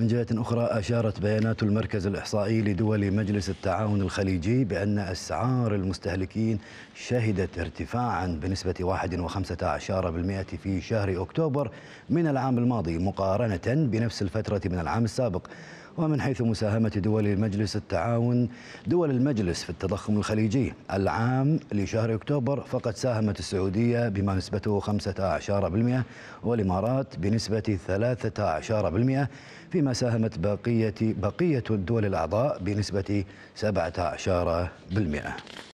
من جهة أخرى أشارت بيانات المركز الإحصائي لدول مجلس التعاون الخليجي بأن أسعار المستهلكين شهدت ارتفاعا بنسبة 1.15% في شهر أكتوبر من العام الماضي مقارنة بنفس الفترة من العام السابق ومن حيث مساهمة دول المجلس التعاون دول المجلس في التضخم الخليجي العام لشهر أكتوبر فقد ساهمت السعودية بما نسبته 15% والإمارات بنسبة 13% فيما ساهمت بقية بقية الدول الأعضاء بنسبة 17%